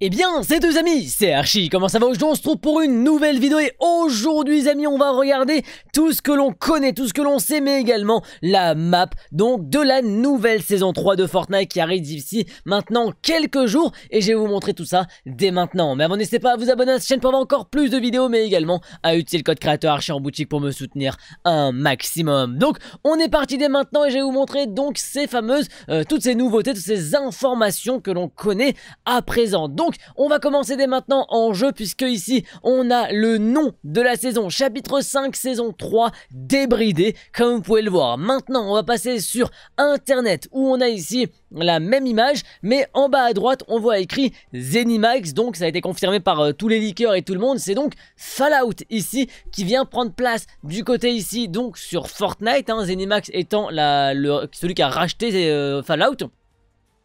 Eh bien, c'est deux amis, c'est Archie, comment ça va Aujourd'hui on se trouve pour une nouvelle vidéo et aujourd'hui amis on va regarder tout ce que l'on connaît, tout ce que l'on sait mais également la map donc de la nouvelle saison 3 de Fortnite qui arrive ici maintenant quelques jours et je vais vous montrer tout ça dès maintenant. Mais avant n'hésitez pas à vous abonner à cette chaîne pour avoir encore plus de vidéos mais également à utiliser le code créateur Archie en boutique pour me soutenir un maximum. Donc on est parti dès maintenant et je vais vous montrer donc ces fameuses, euh, toutes ces nouveautés, toutes ces informations que l'on connaît à présent. Donc, on va commencer dès maintenant en jeu, puisque ici, on a le nom de la saison, chapitre 5, saison 3, débridé, comme vous pouvez le voir. Maintenant, on va passer sur Internet, où on a ici la même image, mais en bas à droite, on voit écrit Zenimax, donc ça a été confirmé par euh, tous les leakers et tout le monde, c'est donc Fallout ici, qui vient prendre place du côté ici, donc sur Fortnite, hein, Zenimax étant la, celui qui a racheté euh, Fallout.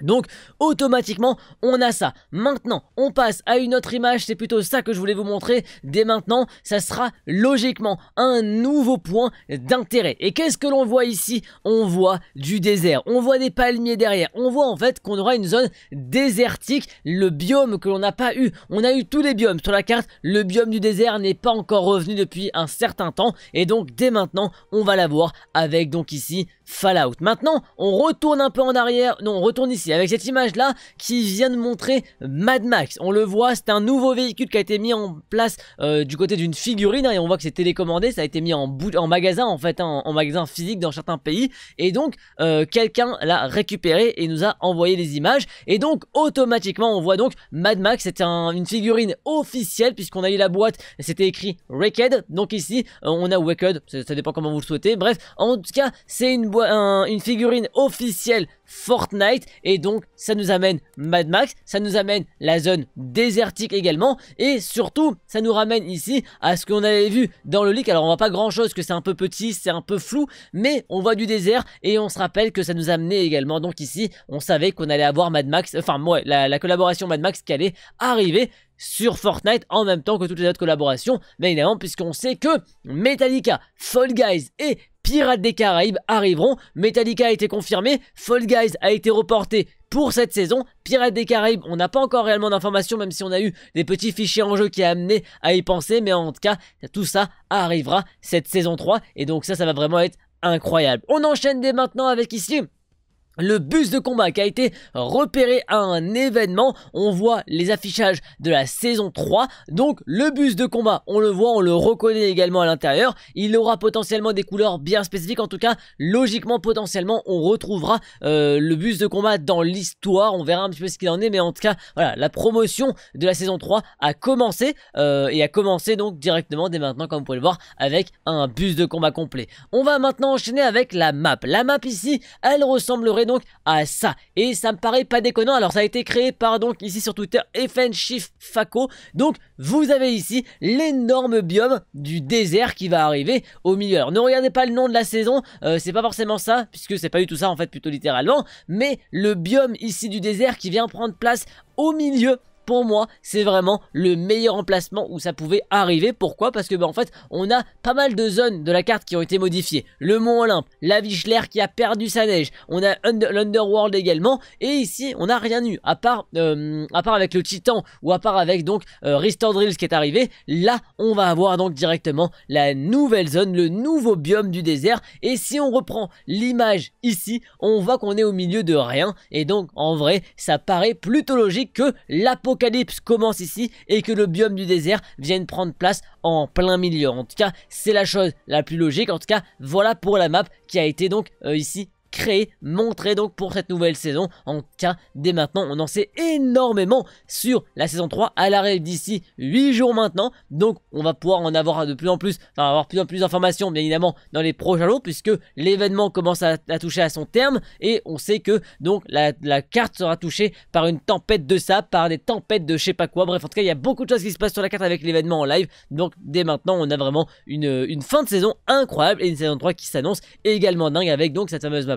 Donc automatiquement on a ça. Maintenant on passe à une autre image, c'est plutôt ça que je voulais vous montrer. Dès maintenant ça sera logiquement un nouveau point d'intérêt. Et qu'est-ce que l'on voit ici On voit du désert, on voit des palmiers derrière, on voit en fait qu'on aura une zone désertique, le biome que l'on n'a pas eu. On a eu tous les biomes sur la carte, le biome du désert n'est pas encore revenu depuis un certain temps et donc dès maintenant on va l'avoir avec donc ici Fallout. Maintenant on retourne un peu en arrière, non on retourne ici hein avec cette image-là qui vient de montrer Mad Max. On le voit, c'est un nouveau véhicule qui a été mis en place euh, du côté d'une figurine, hein, et on voit que c'est télécommandé, ça a été mis en, bout en magasin en fait, hein, en, magasin physique dans certains pays, et donc euh, quelqu'un l'a récupéré et nous a envoyé les images, et donc automatiquement on voit donc Mad Max, c'est un, une figurine officielle, puisqu'on a eu la boîte, c'était écrit Wrecked, donc ici euh, on a Wrecked, ça, dépend comment vous le souhaitez, bref, en tout cas c'est une, une figurine officielle Fortnite, et et donc, ça nous amène Mad Max, ça nous amène la zone désertique également. Et surtout, ça nous ramène ici à ce qu'on avait vu dans le leak. Alors, on voit pas grand chose, que c'est un peu petit, c'est un peu flou, mais on voit du désert et on se rappelle que ça nous amenait également. Donc ici, on savait qu'on allait avoir Mad Max, enfin, la, la collaboration Mad Max qui allait arriver sur Fortnite en même temps que toutes les autres collaborations, bien évidemment, puisqu'on sait que Metallica, Fall Guys et Pirates des Caraïbes arriveront, Metallica a été confirmé, Fall Guys a été reporté pour cette saison, Pirates des Caraïbes, on n'a pas encore réellement d'informations, même si on a eu des petits fichiers en jeu qui a amené à y penser, mais en tout cas, tout ça arrivera cette saison 3, et donc ça, ça va vraiment être incroyable. On enchaîne dès maintenant avec ici le bus de combat qui a été repéré à un événement. On voit les affichages de la saison 3. Donc le bus de combat, on le voit, on le reconnaît également à l'intérieur. Il aura potentiellement des couleurs bien spécifiques. En tout cas, logiquement, potentiellement, on retrouvera euh, le bus de combat dans l'histoire. On verra un petit peu ce qu'il en est. Mais en tout cas, voilà, la promotion de la saison 3 a commencé. Euh, et a commencé donc directement dès maintenant, comme vous pouvez le voir, avec un bus de combat complet. On va maintenant enchaîner avec la map. La map ici, elle ressemblerait donc à ça. Et ça me paraît pas déconnant. Alors ça a été créé par donc ici sur Twitter FNShiftFaco. Faco. Donc vous avez ici l'énorme biome du désert qui va arriver au milieu. ne regardez pas le nom de la saison, euh, c'est pas forcément ça, puisque c'est pas du tout ça en fait plutôt littéralement, mais le biome ici du désert qui vient prendre place au milieu pour moi, c'est vraiment le meilleur emplacement où ça pouvait arriver. Pourquoi Parce que ben, en fait, on a pas mal de zones de la carte qui ont été modifiées. Le Mont Olympe, la Vichler qui a perdu sa neige, on a l'Underworld également, et ici, on n'a rien eu, à part, euh, à part avec le Titan, ou à part avec donc euh, Drills qui est arrivé, là, on va avoir donc directement la nouvelle zone, le nouveau biome du désert, et si on reprend l'image ici, on voit qu'on est au milieu de rien, et donc, en vrai, ça paraît plutôt logique que l'apocalypse commence ici et que le biome du désert vienne prendre place en plein milieu. En tout cas, c'est la chose la plus logique. En tout cas, voilà pour la map qui a été donc euh, ici créer, montrer donc pour cette nouvelle saison. En cas, dès maintenant, on en sait énormément sur la saison 3 à l'arrêt d'ici 8 jours maintenant. Donc, on va pouvoir en avoir de plus en plus, enfin, avoir plus en plus d'informations, bien évidemment, dans les prochains jours, puisque l'événement commence à, toucher à son terme et on sait que donc la, carte sera touchée par une tempête de ça par des tempêtes de je sais pas quoi. Bref, en tout cas, il y a beaucoup de choses qui se passent sur la carte avec l'événement en live. Donc, dès maintenant, on a vraiment une, une fin de saison incroyable et une saison 3 qui s'annonce également dingue avec donc cette fameuse map